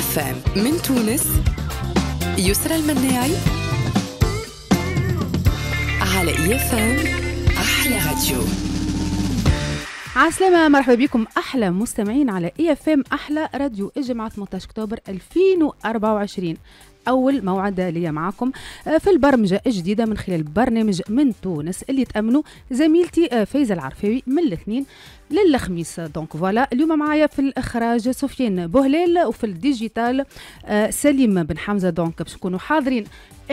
اف ام من تونس يسرى المناعي على اي اف ام احلى راديو عسلامة مرحبا بكم أحلى مستمعين على اي اف ام أحلى راديو الجمعة 18 أكتوبر 2024 أول موعد لي معكم آه، في البرمجة الجديدة من خلال برنامج من تونس اللي تأمنوا زميلتي آه، فايزة العرفاوي من الاثنين للخميس دونك فوالا اليوم معايا في الاخراج سفيان بوهلال وفي الديجيتال آه، سليم بن حمزه دونك باش نكونوا حاضرين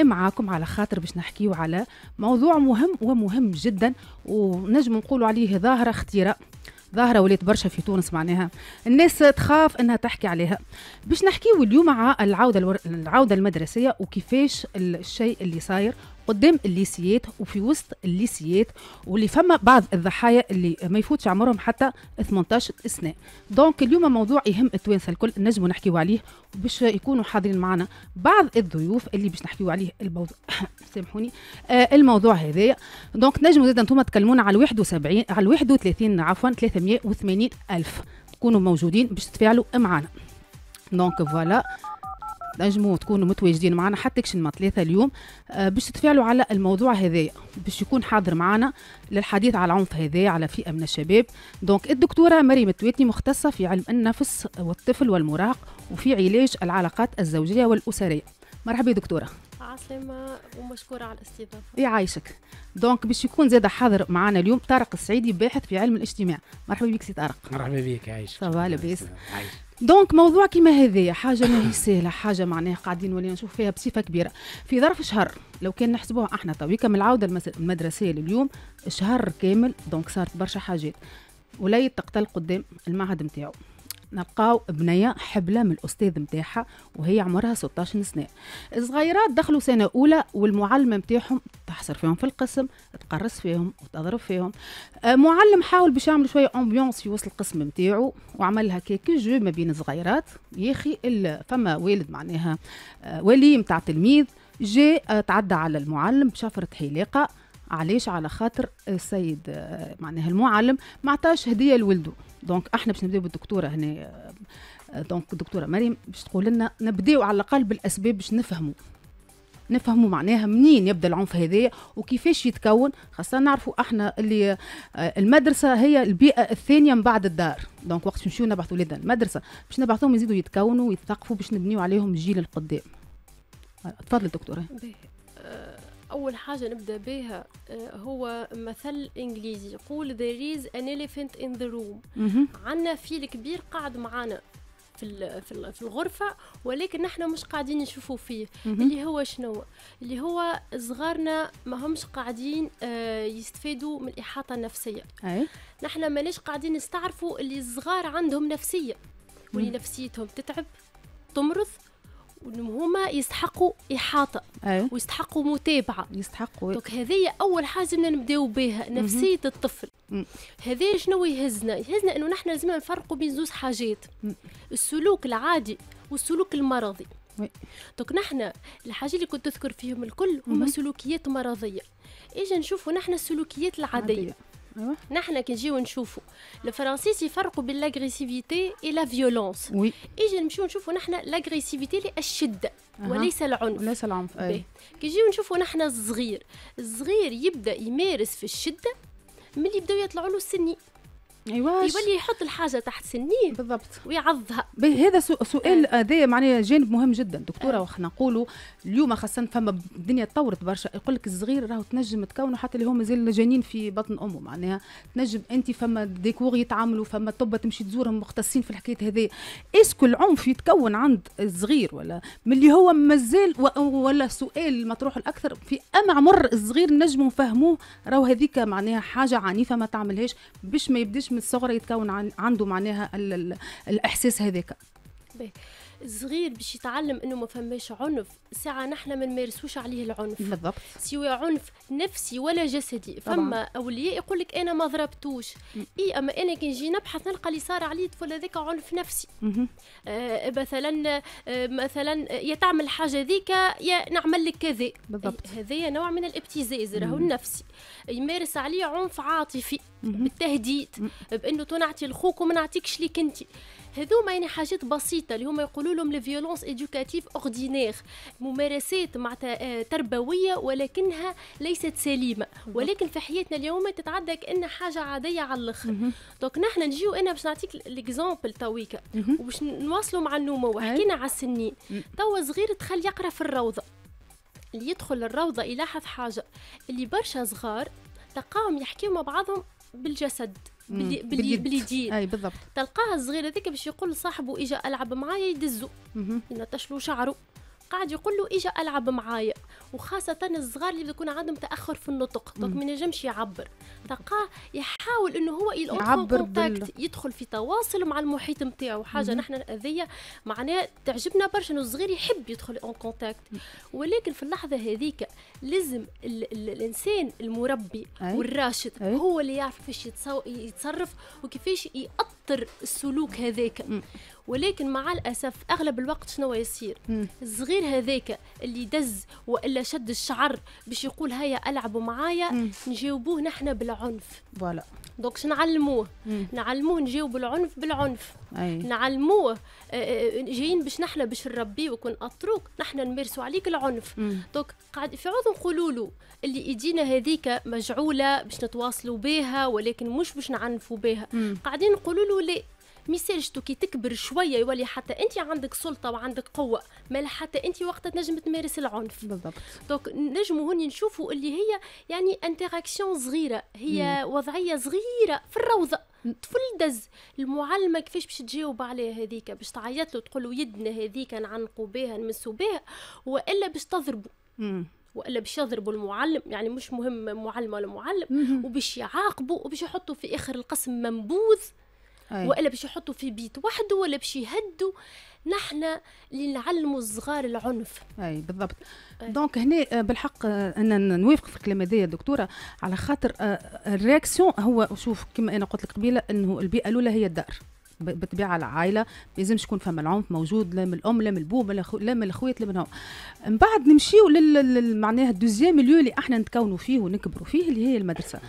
معاكم على خاطر باش نحكيو على موضوع مهم ومهم جدا ونجم نقولوا عليه ظاهره خطيره ظاهره ولات برشا في تونس معناها الناس تخاف انها تحكي عليها باش نحكيو اليوم على العوده الور... العوده المدرسيه وكيفاش الشيء اللي صاير قدام الليسيات وفي وسط الليسيات واللي فما بعض الضحايا اللي ما يفوتش عمرهم حتى 18 سنه دونك اليوم موضوع يهم التوانسه الكل نجمو نحكيو عليه باش يكونوا حاضرين معنا بعض الضيوف اللي باش نحكيو عليه الموضوع سامحوني آه الموضوع هذايا دونك نجموا زاد انتم تكلمونا على 71 على 31 عفوا 380 الف تكونوا موجودين باش تتفاعلوا معنا دونك فوالا تنجموا تكونوا متواجدين معنا حتى ما ثلاثة اليوم آه، باش تتفاعلوا على الموضوع هذايا باش يكون حاضر معنا للحديث على العنف هذايا على فئة من الشباب دونك الدكتورة مريم التويتني مختصة في علم النفس والطفل والمراهق وفي علاج العلاقات الزوجية والأسرية مرحبا دكتورة عسلامة ومشكورة على الاستضافة يعيشك دونك باش يكون زاد حاضر معنا اليوم طارق السعيدي باحث في علم الاجتماع مرحبا بك سي طارق مرحبا بك عايش صباح لاباس دونك موضوع كيما هذايا حاجه ماهي سهله حاجه معناها قاعدين ولينا نشوف فيها بصفه كبيره في ظرف شهر لو كان نحسبوها احنا طويكة من العوده المدرسيه لليوم شهر كامل دونك صارت برشا حاجات ولا يتقتل قدام المعهد نتاعو نلقاو بنيه حبله من الاستاذ نتاعها وهي عمرها 16 سنه الصغيرات دخلوا سنه اولى والمعلمه نتاعهم تحصر فيهم في القسم تقرص فيهم وتضرب فيهم آه، معلم حاول باش يعمل شويه امبيونس في وسط القسم نتاعو وعمل كيك جو ما بين الصغيرات يا اخي فما والد معناها آه، ولي متاع تلميذ جاء آه، تعدى على المعلم بشفرة حلاقة علاش على خاطر السيد معناها المعلم ما عطاش هدية لولده دونك احنا باش نبداو بالدكتوره هنا دونك الدكتوره مريم باش تقول لنا نبداو على الاقل بالاسباب باش نفهموا نفهموا معناها منين يبدا العنف هذايا وكيفاش يتكون خاصة نعرفوا احنا اللي المدرسة هي البيئة الثانية من بعد الدار دونك وقت نمشيو نبعثوا ولادنا المدرسة باش نبعثوهم يزيدوا يتكونوا ويتثقفوا باش نبنيو عليهم الجيل القدام تفضل دكتورة أول حاجة نبدأ بها آه، هو مثل إنجليزي يقول there is an elephant in the room عنا فيل كبير قاعد معانا في في الغرفه ولكن نحن مش قاعدين نشوفوا فيه اللي هو شنو اللي هو صغارنا ما همش قاعدين آه، يستفادوا من الاحاطه النفسيه أي. نحن ماناش قاعدين نستعرفوا اللي الصغار عندهم نفسيه واللي نفسيتهم تتعب تمرض وانهم هما يستحقوا احاطه أيه؟ ويستحقوا متابعه يستحقوا دونك هذه اول حاجه بدنا نبداو بها نفسيه الطفل هذا شنو يهزنا يهزنا انه نحن لازم نفرقوا بين زوج حاجات السلوك العادي والسلوك المرضي دونك نحن الحاجه اللي كنت تذكر فيهم الكل هما سلوكيات مرضيه اجا نشوفوا نحن السلوكيات العاديه عادية. نحن نجيو نشوفوا الفرنسيس يفرقوا بين لاغريسيفيتي اي لا فيولونس وي اجي نمشيو نشوفوا نحن لاغريسيفيتي اللي الشده وليس العنف وليس العنف اي كيجيو نشوفوا نحن الصغير الصغير يبدا يمارس في الشده ملي يبداو يطلعوا له السني ايواش يولي يحط الحاجه تحت سنيه بالضبط ويعضها هذا سؤال إيه. هذا معناه جانب مهم جدا دكتوره إيه. واخ نقولوا اليوم خاصه فما الدنيا تطورت برشا يقول لك الصغير راهو تنجم تكونه حتى اللي هو مازال جنين في بطن امه معناها تنجم انت فما ديكور يتعاملوا فما طب تمشي تزورهم مختصين في الحكايه هذه اسكو العنف يتكون عند الصغير ولا من اللي هو مازال ولا سؤال مطروح الاكثر في ام عمر الصغير نجموا نفهموه راهو هذيك معناها حاجه عنيفه ما تعملهاش باش ما يبداش الصغرى من الصغر يتكون عنده معناها الاحساس هذاك صغير باش يتعلم انه ما فماش عنف ساعه نحن ما نمارسوش عليه العنف بالضبط سواء عنف نفسي ولا جسدي طبعا. فما اولياء يقول لك انا ما ضربتوش اي اما انا كي نجي نبحث نلقى اللي صار عليه الطفل هذاك عنف نفسي آه مثلا آه مثلا يا تعمل حاجه ذيك يا نعمل لك كذا بالضبط هذايا نوع من الابتزاز راهو النفسي يمارس عليه عنف عاطفي بالتهديد بانه تو نعطي لخوك وما نعطيكش ليك انت هذوما يعني حاجات بسيطه اللي هما يقولوا لهم فيولونس ادوكاتيف اوردينير ممارسات مع آه، تربويه ولكنها ليست سليمه ولكن في حياتنا اليوم تتعدى كانها حاجه عاديه على الاخر دونك نحن نجيو انا باش نعطيك ليكزامبل تويكا وباش نواصلوا مع النمو حكينا على السنين توا صغير دخل يقرا في الروضه اللي يدخل الروضه يلاحظ حاجه اللي برشا صغار تلقاهم يحكيو مع بعضهم بالجسد بلي بلي باللي اي بالضبط تلقاه الصغير هذاك باش يقول لصاحبه اجا العب معايا يدزو ينطش له شعره قاعد يقول له اجا العب معايا وخاصة الصغار اللي بيكون عندهم تأخر في النطق دونك ما ينجمش يعبر تلقاه يحاول انه هو يعبر كونتاكت يدخل في تواصل مع المحيط نتاعو حاجة نحن هذيا معناه تعجبنا برشا انه الصغير يحب يدخل اون كونتاكت ولكن في اللحظة هذيك لازم ال ال الانسان المربي أي. والراشد أي. هو اللي يعرف كيفاش يتصرف وكيفاش يأطر السلوك هذاك ولكن مع الاسف اغلب الوقت شنو يصير الصغير هذاك اللي دز والا شد الشعر باش يقول هيا العبوا معايا نجاوبوه نحن بالعنف فوالا دونك نعلموه نعلموه نجاوب العنف بالعنف أي. نعلموه آه، آه، آه، جايين باش نحن باش نربيوك ونأطروك نحن نمارسوا عليك العنف دونك قاعد في عوض نقولوا له اللي ايدينا هذيك مجعوله باش نتواصلوا بها ولكن مش باش نعنفوا بها قاعدين نقولوا له لا ميسالش كي تكبر شويه يولي حتى انت عندك سلطه وعندك قوه ما حتى انت وقتها تنجم تمارس العنف بالضبط دونك نجموا هوني نشوفوا اللي هي يعني انتراكسيون صغيره هي مم. وضعيه صغيره في الروضه طفل دز المعلمه كيفاش باش تجاوب عليها هذيك باش تعيط له تقول له يدنا هذيك نعنقوا بها نمسوا بها والا باش تضربوا والا باش يضربوا المعلم يعني مش مهم معلمه ولا معلم وباش يعاقبوا وباش يحطوا في اخر القسم منبوذ أي. والا باش يحطوا في بيت وحده ولا باش يهدوا نحن اللي نعلموا الصغار العنف اي بالضبط أي. دونك هنا آه، بالحق آه، انا نوافق في الكلام هذايا دكتوره على خاطر آه، الرياكسيون هو شوف كما انا قلت لك قبيله انه البيئه الاولى هي الدار بالطبيعه العائله ما لازمش يكون فما العنف موجود لا من الام لا من البوب لا من الخوات لا من من بعد نمشيو لل معناها الدوزيام ليو اللي احنا نتكونوا فيه ونكبروا فيه اللي هي المدرسه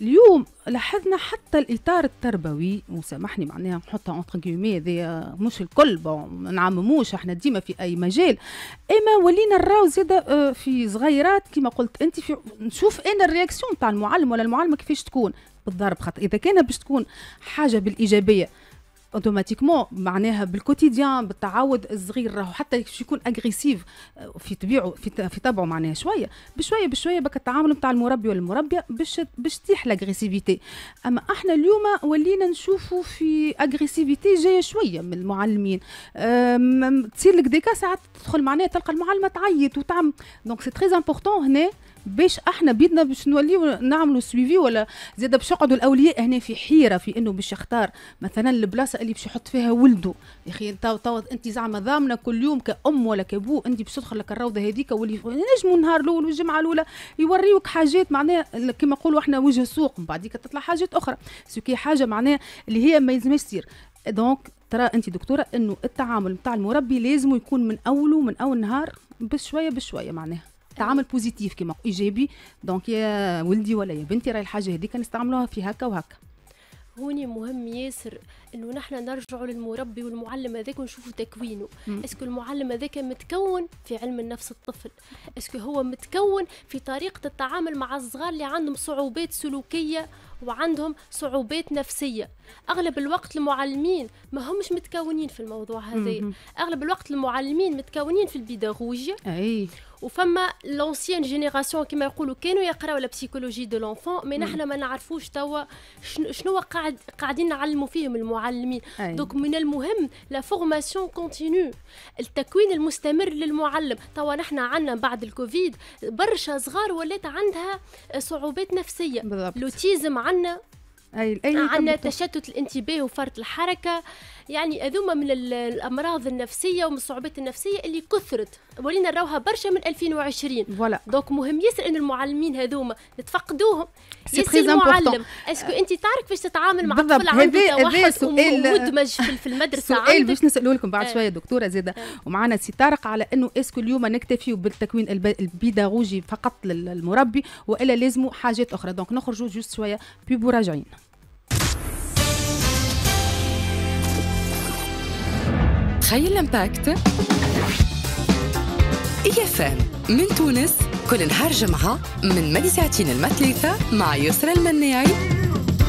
اليوم لاحظنا حتى الاطار التربوي وسامحني معناها نحطها اونتر كيومي هذايا مش الكل ما نعمموش احنا ديما في اي مجال اما ولينا نراو زاده آه، في صغيرات كما قلت انت في نشوف انا الرياكسيون تاع المعلم ولا المعلمه كيفاش تكون بالضرب خاطر اذا كان باش تكون حاجه بالايجابيه اوتوماتيكمون معناها بالكوتيديان بالتعود الصغير راهو حتى باش يكون اغريسيف آه، في طبيعه في, في طبعه معناها شويه بشويه بشويه بك التعامل نتاع المربي والمربيه باش باش تيح لاغريسيفيتي اما احنا اليوم ولينا نشوفوا في اغريسيفيتي جايه شويه من المعلمين تصير لك ديكا ساعات تدخل معناها تلقى المعلمه تعيط وتعمل دونك سي تري امبورطون هنا باش احنا بيدنا باش نوليو نعملوا سويفي ولا زاد باش يقعدوا الاولياء هنا في حيره في انه باش يختار مثلا البلاصه اللي باش يحط فيها ولده يا اخي انت تو انت زعما ضامنه كل يوم كام ولا كابو انت باش تدخل لك الروضه هذيك واللي نجموا النهار الاول والجمعه الاولى يوريوك حاجات معناها كما نقولوا احنا وجه سوق من بعديك تطلع حاجات اخرى سوكي حاجه معناها اللي هي ما يلزمش تصير دونك ترى انت دكتوره انه التعامل نتاع المربي لازم يكون من اوله من اول نهار بشويه بشويه معناها تعامل بوزيتيف كيما ايجابي دونك يا ولدي ولا يا بنتي راهي الحاجه هذيك نستعملوها في هكا وهكا هوني مهم ياسر انه نحن نرجعوا للمربي والمعلم هذاك ونشوفوا تكوينه اسكو المعلم هذاك متكون في علم النفس الطفل اسكو هو متكون في طريقه التعامل مع الصغار اللي عندهم صعوبات سلوكيه وعندهم صعوبات نفسيه اغلب الوقت المعلمين ما همش متكونين في الموضوع هذا اغلب الوقت المعلمين متكونين في البيداغوجيا اي وفما لونسيان جينيراسيون كما يقولوا كانوا يقراوا لا بسيكولوجي دو لونفون مي نحن ما نعرفوش توا شنو قاعد قاعدين نعلموا فيهم المعلمين دونك دوك من المهم لا فورماسيون كونتينيو التكوين المستمر للمعلم توا نحن عندنا بعد الكوفيد برشا صغار ولات عندها صعوبات نفسيه بالضبط. لوتيزم عنا أي أي عندنا تشتت الانتباه وفرط الحركة يعني هذوما من الأمراض النفسية ومن الصعوبات النفسية اللي كثرت ولينا نراوها برشا من 2020 فوالا دونك مهم ياسر أن المعلمين هذوما نتفقدوهم تري المعلم اسكو أنت تعرف كيفاش تتعامل مع طفل عنده توحد مدمج في المدرسة سؤال باش نسأله لكم بعد آه. شوية دكتورة زاده آه. ومعنا سي طارق على أنه اسكو اليوم نكتفي بالتكوين البيداغوجي فقط للمربي وإلا لازموا حاجات أخرى دونك نخرجوا جوست شوية بيبو راجعين تخيل الامباكت؟ اي اف ام من تونس كل نهار جمعة من مدي ساعتين المثليثة مع يسرى المنيعي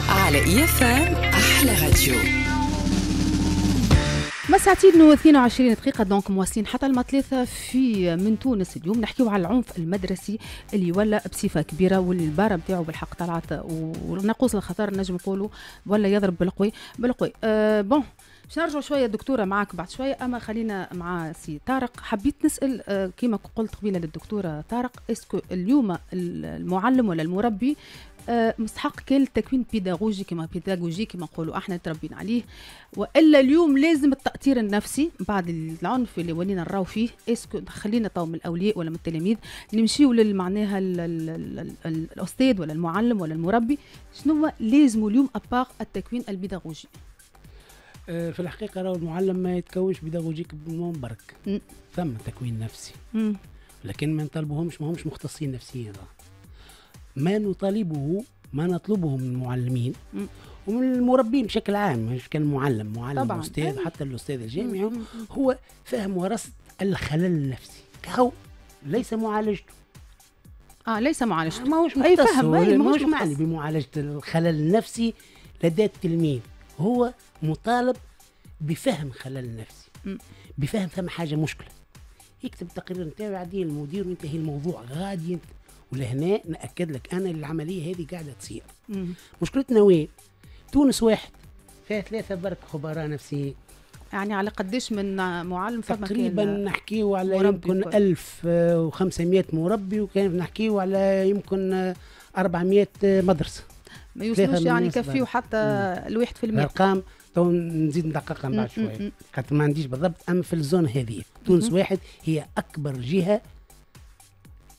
على اي اف ام أحلى راديو ما ساعتين و22 دقيقة دونك مواصلين حتى الما ثلاثة في من تونس اليوم نحكيو على العنف المدرسي اللي ولا بصفة كبيرة واللي البارة نتاعو بالحق طلعت ونقوص الخطر نجم نقولوا ولا يضرب بالقوي بالقوي أه بون باش نرجعوا شويه دكتوره معاك بعد شويه اما خلينا مع سي طارق حبيت نسال آه، كيما قلت قبيله للدكتوره طارق اسكو اليوم المعلم ولا المربي آه، مستحق كل تكوين بيداغوجي كما بيداغوجي كما نقولوا احنا تربينا عليه والا اليوم لازم التاثير النفسي بعد العنف اللي ولينا نراو فيه اسكو خلينا تو من الاولياء ولا من التلاميذ نمشيو للمعناها الاستاذ ولا المعلم ولا المربي شنو لازم اليوم ابار التكوين البيداغوجي آه، في الحقيقه راهو المعلم ما يتكونش بيداغوجيك بالمون برك ثم تكوين نفسي م. لكن ما نطلبهمش ما همش مختصين نفسيا ما نطالبه ما نطلبه من المعلمين م. ومن المربين بشكل عام مش كان معلم معلم طبعاً. استاذ حتى الاستاذ الجامعي م. هو فهم ورصد الخلل النفسي كهو ليس معالجته اه ليس معالجته ماهوش مختص اي فهم ماهوش معني بمعالجه الخلل النفسي لدى التلميذ هو مطالب بفهم خلل النفسي بفهم ثم حاجه مشكله يكتب التقرير نتاعو يعديه المدير وينتهي الموضوع غادي ولهنا ناكد لك انا العمليه هذه قاعده تصير مشكلتنا وين تونس واحد فيها ثلاثه برك خبراء نفسيين يعني على قديش من معلم فما تقريبا نحكيو على يمكن 1500 مربي وكان نحكيو على يمكن 400 مدرسه ما يوصلوش يعني كفيو حتى الواحد في المية ارقام نعم. تو نزيد ندققها من بعد شويه خاطر ما عنديش بالضبط اما في الزون هذه تونس واحد هي اكبر جهه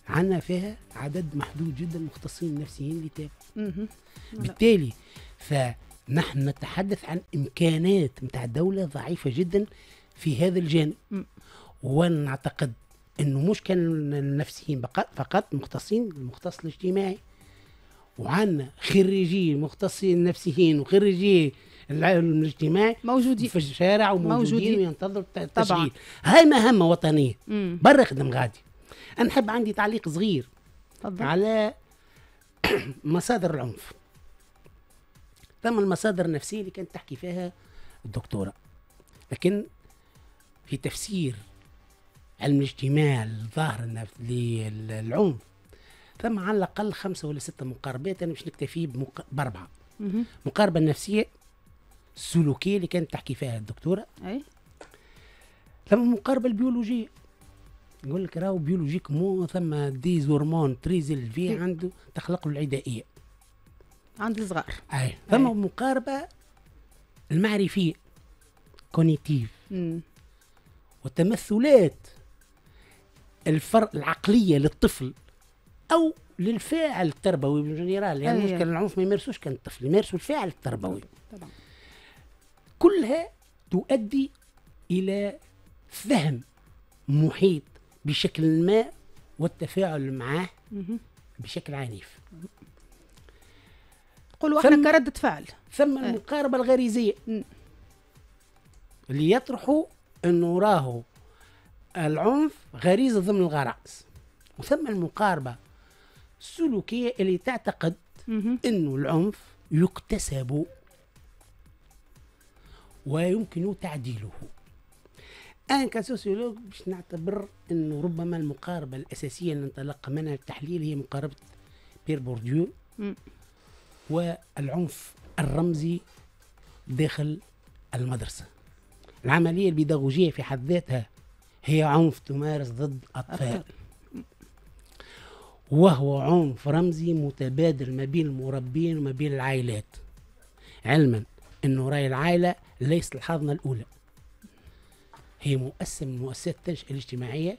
عندنا فيها عدد محدود جدا مختصين نفسيين اللي تابعوا بالتالي فنحن نتحدث عن امكانات نتاع الدوله ضعيفه جدا في هذا الجانب ونعتقد انه مش كان النفسيين فقط مختصين المختص الاجتماعي وعندنا خريجين مختصين نفسيين وخريجين الاجتماعي موجودين في الشارع وموجودين وينتظروا التشغيل هاي مهمه وطنيه برا خدم غادي انا نحب عندي تعليق صغير طبعا. على مصادر العنف ثم المصادر النفسيه اللي كانت تحكي فيها الدكتوره لكن في تفسير علم الاجتماع الظاهر للعنف ثم على الاقل خمسه ولا سته مقاربات انا باش نكتفي بمق... باربعه مقاربه نفسيه السلوكيه اللي كانت تحكي فيها الدكتوره اي ثم مقاربه البيولوجيه يقول لك راهو بيولوجيكمون ثم دي هرمون تريز عنده تخلق له العدائيه عند الصغار اي ثم أي. مقاربه المعرفيه كونيتيف امم. والتمثلات الفرق العقليه للطفل او للفاعل التربوي بالجنرال يعني أيوة. مشكل العنف ما يمارسوش كان الطفل يمارسوا الفاعل التربوي أيوة، طبعا كلها تؤدي الى فهم محيط بشكل ما والتفاعل معه بشكل عنيف قولوا احنا كردة فعل ثم أه. أيوة. المقاربة الغريزية اللي يطرحوا انه راهو العنف غريزة ضمن الغرائز وثم المقاربة السلوكيه اللي تعتقد انه العنف يكتسب ويمكن تعديله انا كسوسيولوج باش نعتبر انه ربما المقاربه الاساسيه اللي نتلقى منها التحليل هي مقاربه بير بورديو والعنف الرمزي داخل المدرسه العمليه البيداغوجيه في حد ذاتها هي عنف تمارس ضد اطفال وهو عنف رمزي متبادل ما بين المربين وما بين العائلات علما انه راي العائله ليست الحاضنه الاولى هي مؤسسه من مؤسسات التنشئه الاجتماعيه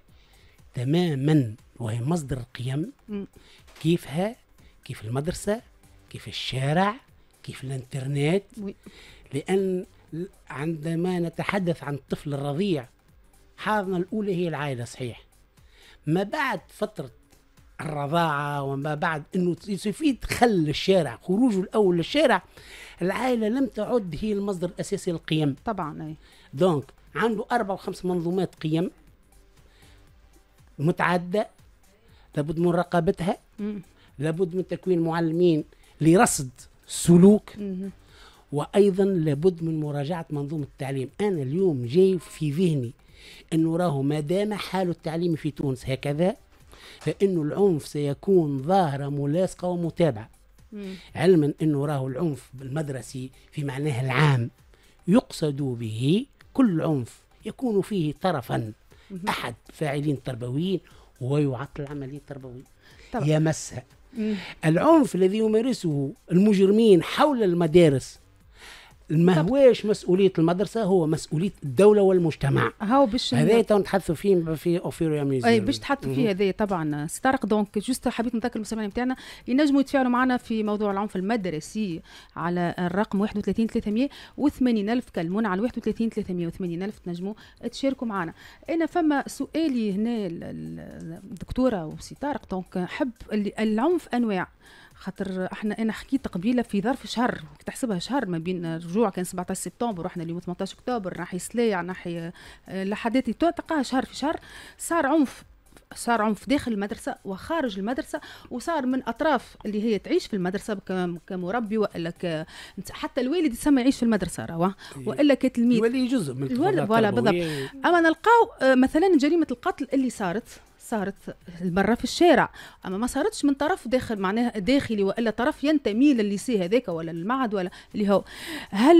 تماما وهي مصدر القيم كيفها كيف المدرسه كيف الشارع كيف الانترنت لان عندما نتحدث عن الطفل الرضيع حاضنه الاولى هي العائله صحيح ما بعد فتره الرضاعة وما بعد أنه يستفيد خل الشارع خروجه الأول للشارع العائلة لم تعد هي المصدر الأساسي للقيم طبعا أي. دونك عنده أربع وخمس منظومات قيم متعدة لابد من رقابتها لابد من تكوين معلمين لرصد سلوك وايضا لابد من مراجعه منظومه التعليم انا اليوم جاي في ذهني انه راهو ما دام حال التعليم في تونس هكذا فإنه العنف سيكون ظاهرة ملاصقة ومتابعة مم. علما أنه راه العنف المدرسي في معناه العام يقصد به كل عنف يكون فيه طرفا مم. أحد فاعلين تربويين ويعطل العملية التربوية يمسها العنف الذي يمارسه المجرمين حول المدارس ما هواش مسؤوليه المدرسه هو مسؤوليه الدوله والمجتمع هاو باش هذا نتحدثوا فيه في اوفيريا ميوزيوم اي باش تحطوا فيه هذايا طبعا ستارق دونك جوست حبيت نذكر المستمعين نتاعنا ينجموا يتفاعلوا معنا في موضوع العنف المدرسي على الرقم 31 380 الف كلمونا على 31 380 الف تنجموا تشاركوا معنا انا فما سؤالي هنا الدكتوره وسي طارق دونك حب العنف انواع خاطر احنا انا حكيت قبيله في ظرف شهر تحسبها شهر ما بين رجوع كان 17 سبتمبر واحنا اليوم 18 اكتوبر ناحي سلايع ناحي لحدات تلقاها شهر في شهر صار عنف صار عنف داخل المدرسة وخارج المدرسة وصار من أطراف اللي هي تعيش في المدرسة كمربي وإلا ك... حتى الوالد يسمى يعيش في المدرسة روا إيه. وإلا كتلميذ الوالد جزء من الوالد بالضبط أما نلقاو آه، مثلا جريمة القتل اللي صارت صارت المره في الشارع اما ما صارتش من طرف داخل معناها داخلي والا طرف ينتمي للليسي هذاك ولا للمعهد ولا اللي هو هل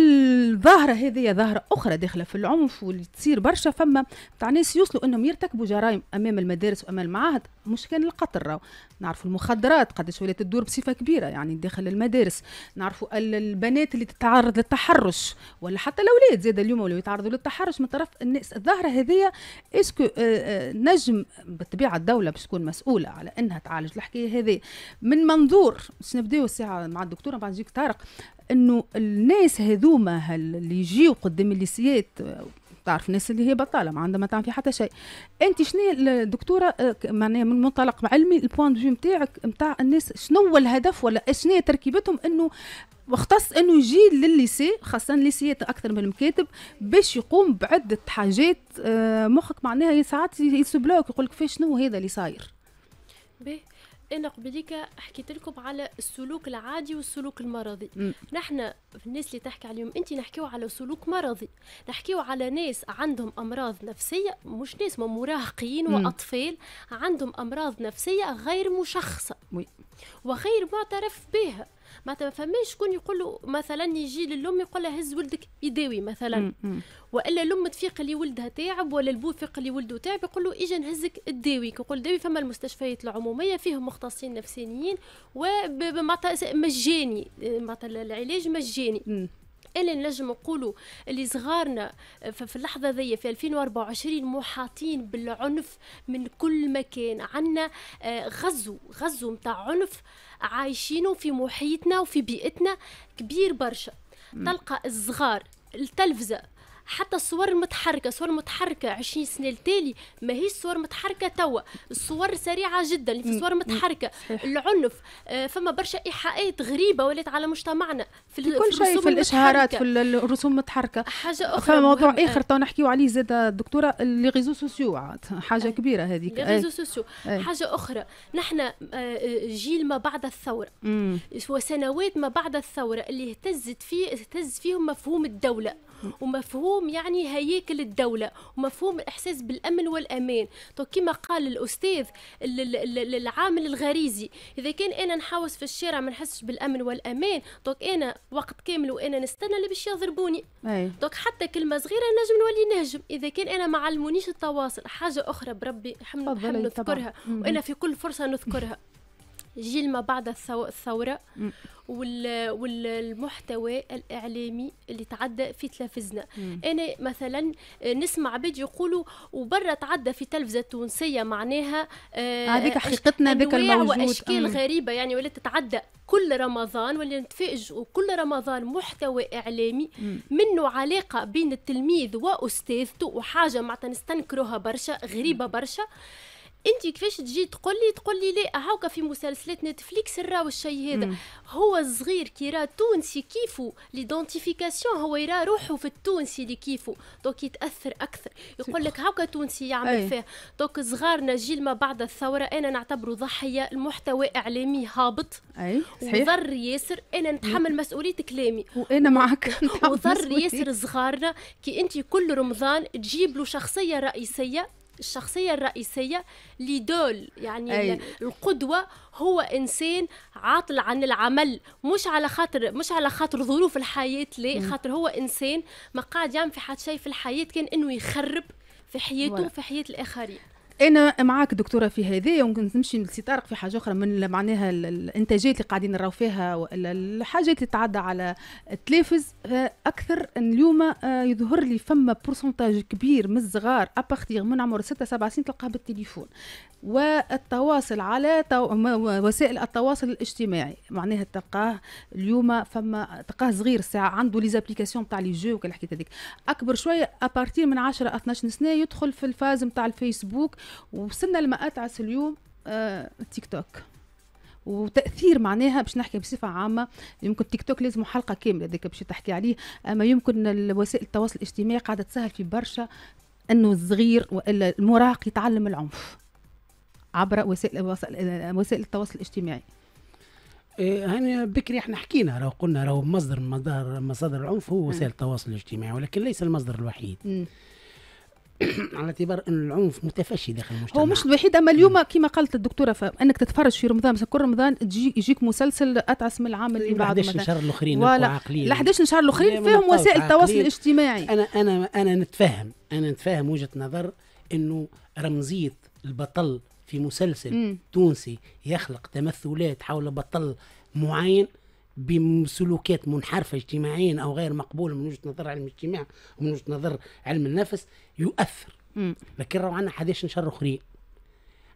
الظاهره هذه ظاهره اخرى داخله في العنف واللي تصير برشا فما تاع ناس يوصلوا انهم يرتكبوا جرائم امام المدارس وامام المعاهد مش كان القطر راو نعرفوا المخدرات قداش ولات تدور بصفه كبيره يعني داخل المدارس نعرفوا البنات اللي تتعرض للتحرش ولا حتى الاولاد زاد اليوم ولا يتعرضوا للتحرش من طرف الناس الظاهره هذه اسكو آه، آه، نجم بالطبيعه الدوله باش تكون مسؤوله على انها تعالج الحكايه هذه من منظور باش نبداو الساعه مع الدكتوره بعد نجيك طارق انه الناس هذوما اللي يجيو قدام الليسيات تعرف الناس اللي هي بطاله ما عندها ما تعمل في حتى شيء انت شنو الدكتوره آه، معناها من منطلق علمي البوان دو نتاعك نتاع الناس شنو هو الهدف ولا شنو تركيبتهم انه واختص انه يجي للليسي خاصه الليسيات اكثر من المكاتب باش يقوم بعده حاجات آه، مخك معناها ساعات يسبلوك يقول لك فاش شنو هذا اللي صاير باهي انا قبليك حكيت لكم على السلوك العادي والسلوك المرضي م. نحن الناس اللي تحكي عليهم انت نحكيو على سلوك مرضي نحكيو على ناس عندهم امراض نفسيه مش ناس ما مراهقين واطفال عندهم امراض نفسيه غير مشخصه م. وغير معترف بها معناتها ما فماش شكون يقول له مثلا يجي للام يقول لها هز ولدك يداوي مثلا والا الام تفيق اللي ولدها تعب ولا البو يفيق اللي ولده تعب يقول له اجا نهزك الداوي يقول داوي فما المستشفيات العموميه فيهم مختصين نفسانيين ومعناتها مجاني معناتها العلاج مجاني الا نجم نقولوا اللي صغارنا في اللحظه ذي في 2024 محاطين بالعنف من كل مكان عندنا آه، غزو غزو نتاع عنف عايشينه في محيطنا وفي بيئتنا كبير برشا تلقى الصغار التلفزه حتى الصور المتحركه صور متحركه 20 سنه التالي ماهيش صور متحركه توا الصور سريعه جدا اللي في صور متحركه العنف آه، فما برشا ايحاءات غريبه ولات على مجتمعنا في, كل شيء في الاشهارات في الرسوم المتحركه حاجه اخرى فما موضوع اخر تو نحكيو عليه زاد دكتوره لي ريزو سوسيو حاجه أي. كبيره هذيك لي ريزو سوسيو حاجه اخرى نحن آه، جيل ما بعد الثوره وسنوات ما بعد الثوره اللي اهتزت فيه اهتز فيهم مفهوم الدوله ومفهوم مفهوم يعني هياكل الدوله ومفهوم الاحساس بالامن والامان تو كما قال الاستاذ العامل الغريزي اذا كان انا نحوس في الشارع ما نحسش بالامن والامان دوك انا وقت كامل وانا نستنى اللي باش يضربوني دوك حتى كلمه صغيره نجم نولي نهجم اذا كان انا ما علمونيش التواصل حاجه اخرى بربي حمل نذكرها وانا في كل فرصه نذكرها جيل ما بعد الثورة والمحتوى الإعلامي اللي تعدى في تلفزنا أنا مثلا آه، نسمع بيج يقولوا وبرا تعدى في تلفزة تونسية معناها آه، هذيك حقيقتنا بك الموجود وأشكال غريبة يعني ولا تتعدى كل رمضان واللي نتفاجئ وكل رمضان محتوى إعلامي منه علاقة بين التلميذ وأستاذته وحاجة معناتها نستنكروها برشا غريبة برشا انت كيفاش تجي تقول لي تقول لي لا هاوكا في مسلسلات نتفليكس راهو الشيء هذا هو الصغير كي راه تونسي كيفو ليدونتيفيكاسيون هو يرى روحه في التونسي اللي كيفو دونك يتاثر اكثر يقول لك هاوكا تونسي يعمل فيه دونك صغارنا جيل ما بعد الثوره انا نعتبره ضحيه المحتوى اعلامي هابط اي صحيح وضر ياسر انا نتحمل مسؤوليه كلامي وانا معك وضر ياسر صغارنا كي انت كل رمضان تجيب له شخصيه رئيسيه الشخصية الرئيسية لدول يعني أي. القدوة هو إنسان عاطل عن العمل مش على خاطر مش على خاطر ظروف الحياة ليه خاطر هو إنسان ما قاعد يعمل في حد شيء في الحياة كان إنه يخرب في حياته وفي حياة الآخرين انا معاك دكتوره في هذه ممكن نمشي لسي طارق في حاجه اخرى من معناها الانتاجات اللي قاعدين نراو فيها ولا الحاجات اللي تعدى على التلفز اكثر اليوم آه، يظهر لي فما بورسنتاج كبير من الصغار ابارتيغ من عمر 6 7 سنين تلقاه بالتليفون والتواصل على تو... وسائل التواصل الاجتماعي معناها تلقاه اليوم فما تلقاه صغير ساعه عنده لي زابليكاسيون تاع لي جو وكل الحكايه هذيك اكبر شويه ابارتير من 10 12 سنه يدخل في الفاز نتاع الفيسبوك لما اتعس اليوم آه، تيك توك وتاثير معناها باش نحكي بصفه عامه يمكن تيك توك لازم حلقه كامله هذاك باش تحكي عليه اما يمكن وسائل التواصل الاجتماعي قاعده تسهل في برشا انه الصغير والا المراهق يتعلم العنف عبر وسائل وسائل التواصل الاجتماعي هنا إيه، بكري احنا حكينا راه قلنا راه مصدر مصدر مصادر العنف هو وسائل التواصل الاجتماعي ولكن ليس المصدر الوحيد م. على اعتبار أن العنف متفشي داخل المجتمع هو مش الوحيد أما اليوم كما قالت الدكتورة أنك تتفرج في رمضان مثلا كل رمضان تجي يجيك مسلسل أتعس من العام إيه، اللي بعده 11 شهر الآخرين ولا عقليا 11 شهر الآخرين فيهم وسائل التواصل الاجتماعي أنا أنا أنا نتفهم أنا نتفهم وجهة نظر أنه رمزية البطل في مسلسل مم. تونسي يخلق تمثلات حول بطل معين بسلوكات منحرفه اجتماعيا او غير مقبوله من وجهه نظر علم الاجتماع ومن وجهه نظر علم النفس يؤثر لكن راهو عندنا 11 شهر اخرين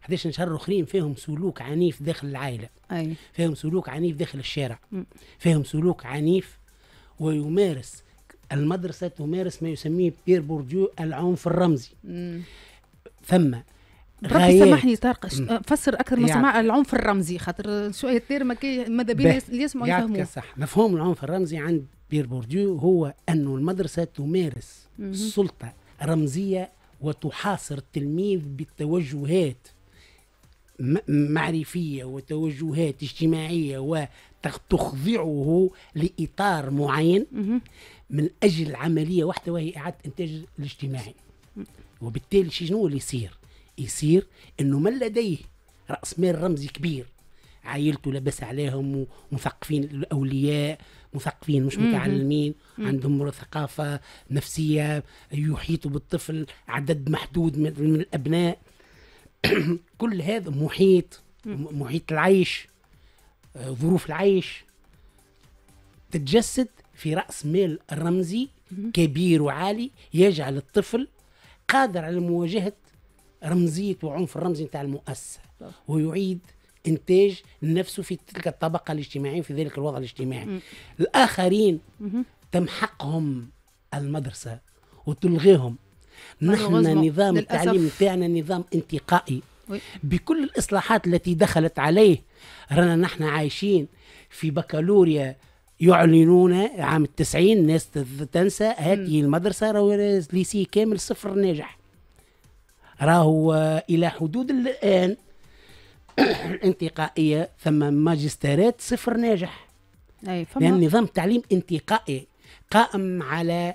11 شهر اخرين فيهم سلوك عنيف داخل العائله أي. فيهم سلوك عنيف داخل الشارع م. فيهم سلوك عنيف ويمارس المدرسه تمارس ما يسميه بير بورديو العنف الرمزي م. ثم ربي سامحني طارق فسر اكثر ما سماع العنف الرمزي خاطر شويه تير ماذا بينا يسمعوا يفهموا صح مفهوم العنف الرمزي عند بير بورديو هو انه المدرسه تمارس السلطه رمزيه وتحاصر التلميذ بالتوجهات معرفيه وتوجهات اجتماعيه وتخضعه لاطار معين من اجل عمليه واحده وهي اعاده انتاج الاجتماعي وبالتالي شنو اللي يصير؟ يصير انه من لديه راس مال رمزي كبير عائلته لبس عليهم ومثقفين الاولياء مثقفين مش متعلمين عندهم ثقافه نفسيه يحيطوا بالطفل عدد محدود من الابناء كل هذا محيط محيط العيش ظروف العيش تتجسد في راس مال رمزي كبير وعالي يجعل الطفل قادر على مواجهه رمزيه وعنف الرمزي نتاع المؤسسه ويعيد انتاج نفسه في تلك الطبقه الاجتماعيه في ذلك الوضع الاجتماعي م. الاخرين م. تمحقهم المدرسه وتلغيهم نحن نظام التعليم نتاعنا نظام انتقائي وي. بكل الاصلاحات التي دخلت عليه رانا نحن عايشين في بكالوريا يعلنون عام التسعين الناس تنسى هذه المدرسة ليسي كامل صفر ناجح راهو الى حدود الان الانتقائيه ثم ماجستيرات صفر ناجح أي فما. لان نظام التعليم انتقائي قائم على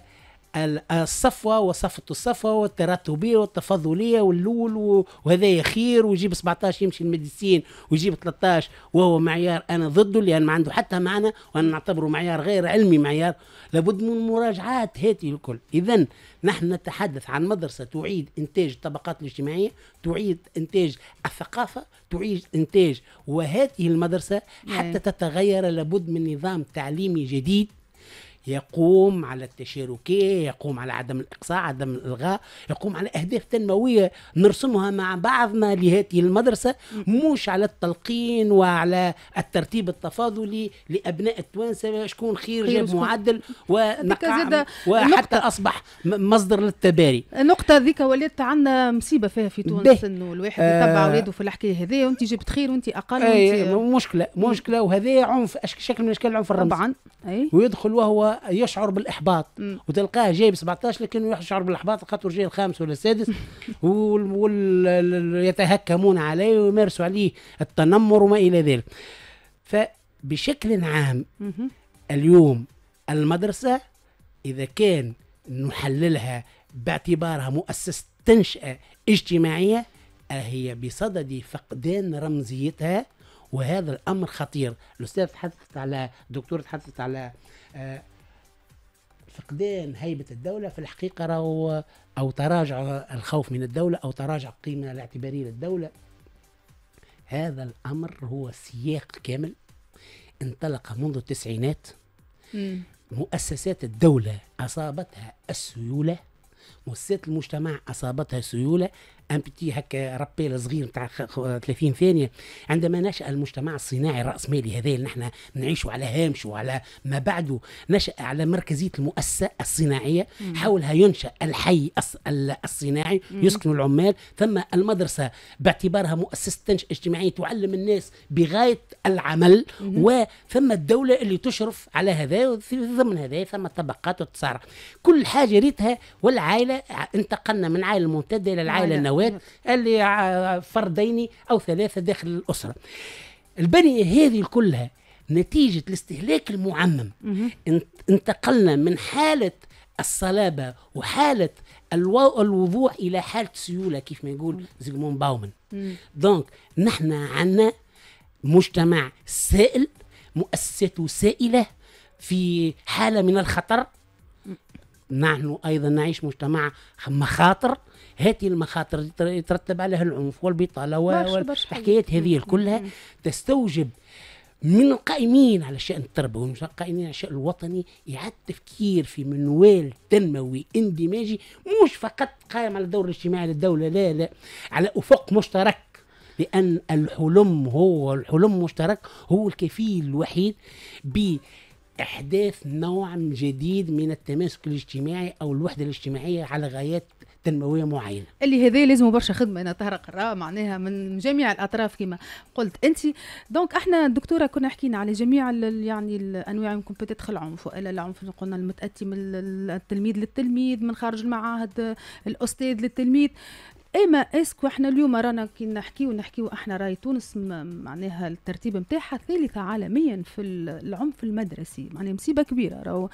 الصفوه وصفه الصفوه والتراتبيه والتفضلية واللول وهذا خير ويجيب 17 يمشي الميديسين ويجيب 13 وهو معيار انا ضده لان يعني ما عنده حتى معنى وانا نعتبره معيار غير علمي معيار لابد من مراجعات هاتي الكل اذا نحن نتحدث عن مدرسه تعيد انتاج الطبقات الاجتماعيه تعيد انتاج الثقافه تعيد انتاج وهذه المدرسه نعم. حتى تتغير لابد من نظام تعليمي جديد يقوم على التشاركية يقوم على عدم الإقصاء عدم الإلغاء يقوم على أهداف تنموية نرسمها مع بعضنا لهذه المدرسة مش على التلقين وعلى الترتيب التفاضلي لأبناء التوانسة شكون خير, جاب معدل ونقع وحتى أصبح مصدر للتباري النقطة ذيك ولات عندنا مصيبة فيها في تونس إنه الواحد يتبع آه. أولاده في الحكاية هذه وأنت جبت خير وأنت أقل إيه، وانت مشكلة مشكلة وهذه عنف شكل من أشكال العنف الرمزي طبعا ويدخل وهو يشعر بالاحباط وتلقاه جايب 17 لكنه يشعر بالاحباط خاطر جاي الخامس ولا السادس ويتهكمون عليه ويمارسوا عليه التنمر وما الى ذلك فبشكل عام اليوم المدرسه اذا كان نحللها باعتبارها مؤسسه تنشئه اجتماعيه هي بصدد فقدان رمزيتها وهذا الامر خطير الاستاذ تحدثت على دكتور تحدثت على آه، فقدان هيبه الدوله في الحقيقه راهو او تراجع الخوف من الدوله او تراجع القيمه الاعتباريه للدوله هذا الامر هو سياق كامل انطلق منذ التسعينات مم. مؤسسات الدوله اصابتها السيوله مؤسسات المجتمع اصابتها سيوله ان بتي هكا ربيل صغير نتاع 30 ثانيه عندما نشا المجتمع الصناعي الراسمالي هذا اللي نحن نعيشوا على هامشه وعلى ما بعده نشا على مركزيه المؤسسه الصناعيه حولها ينشا الحي الصناعي يسكن العمال ثم المدرسه باعتبارها مؤسسه اجتماعيه تعلم الناس بغايه العمل وثم الدوله اللي تشرف على هذا ضمن هذا ثم الطبقات وتتصارع كل حاجه ريتها والعائله انتقلنا من عائله ممتده الى العائله النواه الاخوات اللي فردين أو ثلاثة داخل الأسرة البنية هذه كلها نتيجة الاستهلاك المعمم انتقلنا من حالة الصلابة وحالة الو... الوضوح إلى حالة سيولة كيف ما يقول زيغمون باومن دونك نحن عنا مجتمع سائل مؤسساته سائلة في حالة من الخطر نحن ايضا نعيش مجتمع مخاطر هذه المخاطر يترتب عليها العنف والبطاله والحكايات هذه كلها تستوجب من القائمين على الشان التربوي ومن القائمين على الشأن الوطني إعادة تفكير في منوال تنموي اندماجي مش فقط قائم على الدور الاجتماعي للدولة لا لا على أفق مشترك لأن الحلم هو الحلم مشترك هو الكفيل الوحيد ب احداث نوع جديد من التماسك الاجتماعي او الوحده الاجتماعيه على غايات تنمويه معينه اللي هذا لازم برشا خدمه انا طهر قراء معناها من جميع الاطراف كما قلت انت دونك احنا الدكتوره كنا حكينا على جميع يعني الانواع يمكن تدخل العنف والا العنف قلنا المتاتي من التلميذ للتلميذ من خارج المعاهد الاستاذ للتلميذ اما إيه اسكو احنا اليوم رانا كي نحكي نحكيو احنا راي تونس معناها الترتيب نتاعها ثالثه عالميا في العنف المدرسي معناها مصيبه كبيره راهو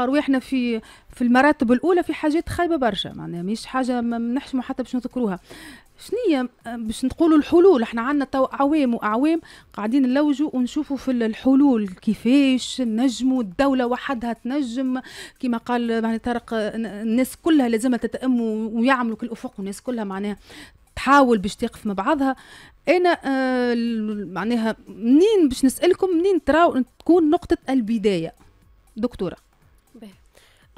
نلقى احنا في في المراتب الاولى في حاجات خايبه برشا معناها مش حاجه ما نحشمو حتى باش نذكروها شنية باش نقولوا الحلول احنا عندنا تو عوام واعوام قاعدين نلوجوا ونشوفوا في الحلول كيفاش نجموا الدوله وحدها تنجم كما قال يعني طارق الناس كلها لازمها تتأم ويعملوا كل افق والناس كلها معناها تحاول باش تقف مع بعضها انا آه معناها منين باش نسالكم منين تراو تكون نقطه البدايه دكتوره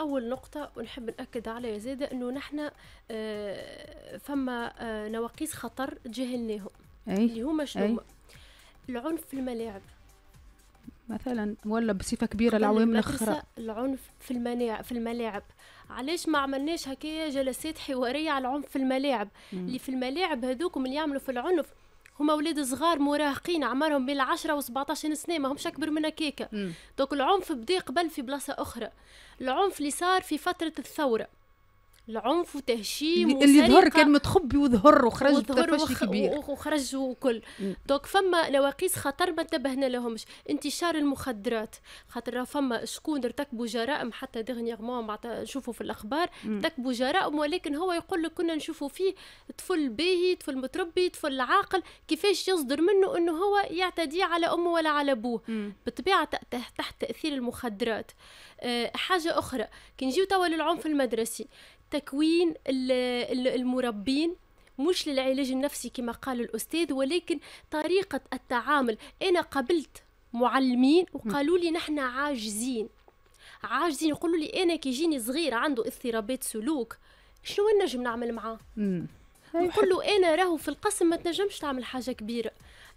اول نقطه ونحب ناكد عليها زاده انه نحن آه، فما آه، نواقيس خطر تجاهلناهم اللي هما شنو العنف في الملاعب مثلا ولا بصفه كبيره العوام الاخرى العنف في الملاعب في الملاعب علاش ما عملناش هكايا جلسات حواريه على العنف في الملاعب اللي في الملاعب هذوكم اللي يعملوا في العنف هما ولاد صغار مراهقين عمرهم بين 10 و17 سنه ما همش اكبر من كيكه دوك العنف بدا قبل في بلاصه اخرى العنف اللي صار في فتره الثوره العنف وتهشيم اللي ظهر كان متخبي وظهر وخرج وظهر وخ... كبير وخرج وكل دونك فما نواقيس خطر ما انتبهنا لهمش انتشار المخدرات خاطر فما شكون ارتكبوا جرائم حتى دغنيغمون معناتها نشوفوا في الاخبار ارتكبوا جرائم ولكن هو يقول لك كنا نشوفوا فيه طفل باهي طفل متربي طفل عاقل كيفاش يصدر منه انه هو يعتدي على امه ولا على ابوه بالطبيعه تحت تاثير المخدرات أه حاجه اخرى كي نجيو توا للعنف المدرسي تكوين المربين مش للعلاج النفسي كما قال الأستاذ ولكن طريقة التعامل أنا قبلت معلمين وقالوا لي نحن عاجزين عاجزين يقولوا لي أنا كي يجيني صغير عنده اضطرابات سلوك شنو نجم نعمل معاه نقول له انا راهو في القسم ما تنجمش تعمل حاجه كبيره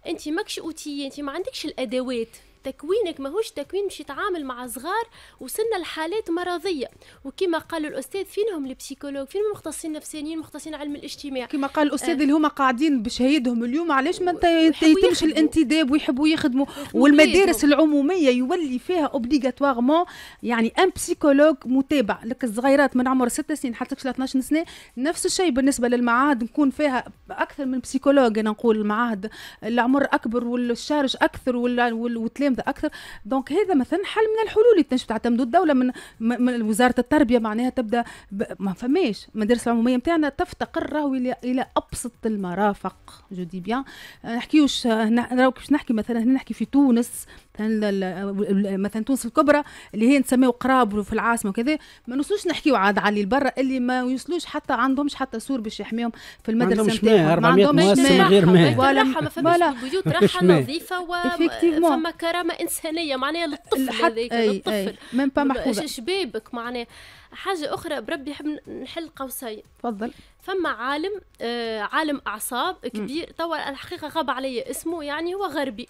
انت ماكش اوتيه انت ما عندكش الادوات تكوينك ماهوش تكوين مش يتعامل مع صغار وصلنا لحالات مرضيه وكما قال الاستاذ فينهم البسيكولوج فين المختصين النفسانيين مختصين علم الاجتماع كما قال الاستاذ آه. اللي هما قاعدين بشهيدهم اليوم علاش ما يتمش الانتداب ويحبوا يخدموا والمدارس العموميه يولي فيها اوبليغاتوارمون يعني ان بسيكولوج متابع لك الصغيرات من عمر 6 سنين حتى 12 سنه نفس الشيء بالنسبه للمعاهد نكون فيها اكثر من بسيكولوج انا نقول المعاهد العمر اكبر والشارج اكثر والتلامذه هذا اكثر دونك هذا مثلا حل من الحلول اللي تنجم تعتمدوا الدوله من, من وزاره التربيه معناها تبدا ب... ما فماش المدارس العموميه نتاعنا تفتقر راهو الى الى ابسط المرافق جو دي بيان نحكيوش هنا نحكي مثلا هنا نحكي في تونس مثلا تونس الكبرى اللي هي نسميه قراب في العاصمه وكذا ما نوصلوش نحكيو عاد على اللي برا اللي ما يوصلوش حتى عندهمش حتى سور باش يحميهم في المدرسه نتاعهم ما عندهمش ماء غير ماء ولا ما فماش بيوت راحه نظيفه وفما كرامه انسانيه معناها للطفل هذاك للطفل ميم با محفوظه شبابك معناها حاجه اخرى بربي حب نحل قوسين تفضل فما عالم آه عالم اعصاب كبير توا الحقيقه غاب علي اسمه يعني هو غربي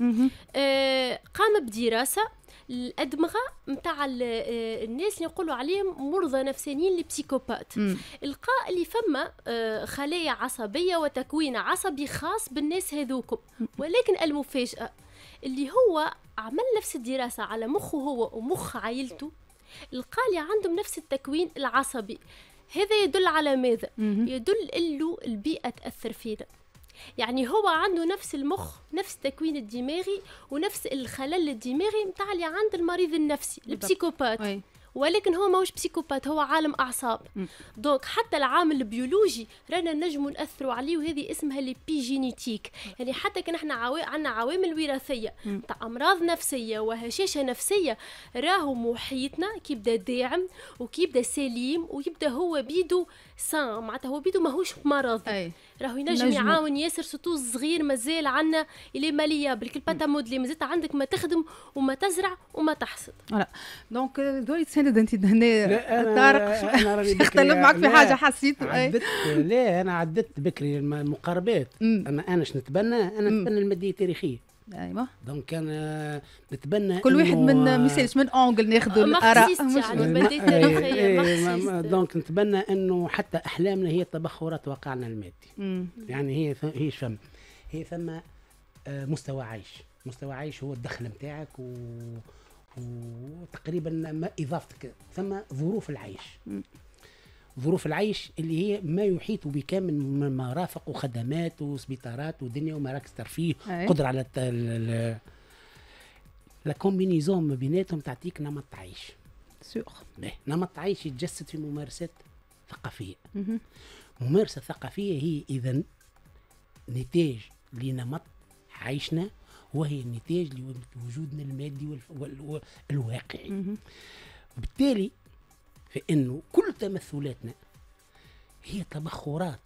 آه قام بدراسه الادمغه نتاع آه، الناس اللي نقولوا عليهم مرضى نفسانيين لبسيكوبات القاء اللي فما آه، خلايا عصبيه وتكوين عصبي خاص بالناس هذوكم ولكن المفاجاه اللي هو عمل نفس الدراسه على مخه هو ومخ عائلته القالي عندهم نفس التكوين العصبي هذا يدل على ماذا مم. يدل إلو البيئة تأثر فينا يعني هو عنده نفس المخ نفس التكوين الدماغي ونفس الخلل الدماغي متاع اللي عند المريض النفسي البسيكوبات ولكن هو ماهوش بسيكوبات هو عالم اعصاب دونك حتى العامل البيولوجي رانا نجم ناثروا عليه وهذه اسمها لي جينيتيك يعني حتى كان احنا عوا... عندنا عوامل وراثيه تاع امراض نفسيه وهشاشه نفسيه راهو محيطنا كيبدا داعم وكيبدا سليم ويبدا هو بيدو سام معناتها هو بيدو ماهوش مرض أي. راهو ينجم يعاون ياسر سوتو الصغير مازال عندنا اللي ماليه بالكل باتا مود اللي مازال عندك ما تخدم وما تزرع وما تحصد فوالا دونك دوري تساند انت هنا طارق اختلف معك في حاجه حسيت إيه. لا انا عدت بكري المقاربات اما انا شنتبنى انا نتبنى الماديه التاريخيه ايوه دونك انا نتبنى كل واحد من آه، يعني، إيه، إيه، إيه، ما يسالش من اونجل ناخذ الاراء مش دونك نتبنى انه حتى احلامنا هي تبخرات واقعنا المادي يعني هي هي فم هي ثم آه، مستوى عيش مستوى عيش هو الدخل نتاعك و وتقريبا اضافتك ثم ظروف العيش ظروف العيش اللي هي ما يحيط بك من مرافق وخدمات وسبيطارات ودنيا ومراكز ترفيه أيه. قدره على لا كومبينيزون ما بيناتهم تعطيك نمط عيش سيغ نمط عيش يتجسد في ممارسات ثقافيه ممارسه ثقافيه هي اذا نتاج لنمط عيشنا وهي نتاج لوجودنا المادي والواقعي وبالتالي فانه كل تمثلاتنا هي تبخرات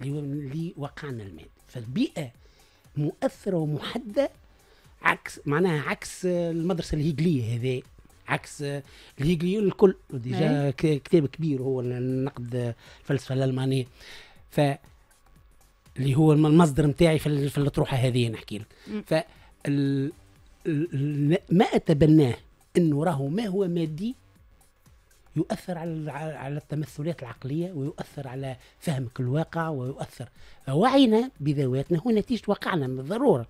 لواقعنا المادي فالبيئه مؤثره ومحدده عكس معناها عكس المدرسه الهيجليه هذا عكس الهيجليون الكل ديجا نعم. كتاب كبير هو النقد الفلسفه الالمانيه ف اللي هو المصدر نتاعي في الاطروحه هذه نحكي لك ف ما اتبناه انه راهو ما هو مادي يؤثر على على التمثلات العقليه ويؤثر على فهمك الواقع ويؤثر وعينا بذواتنا هو نتيجه واقعنا من الضروره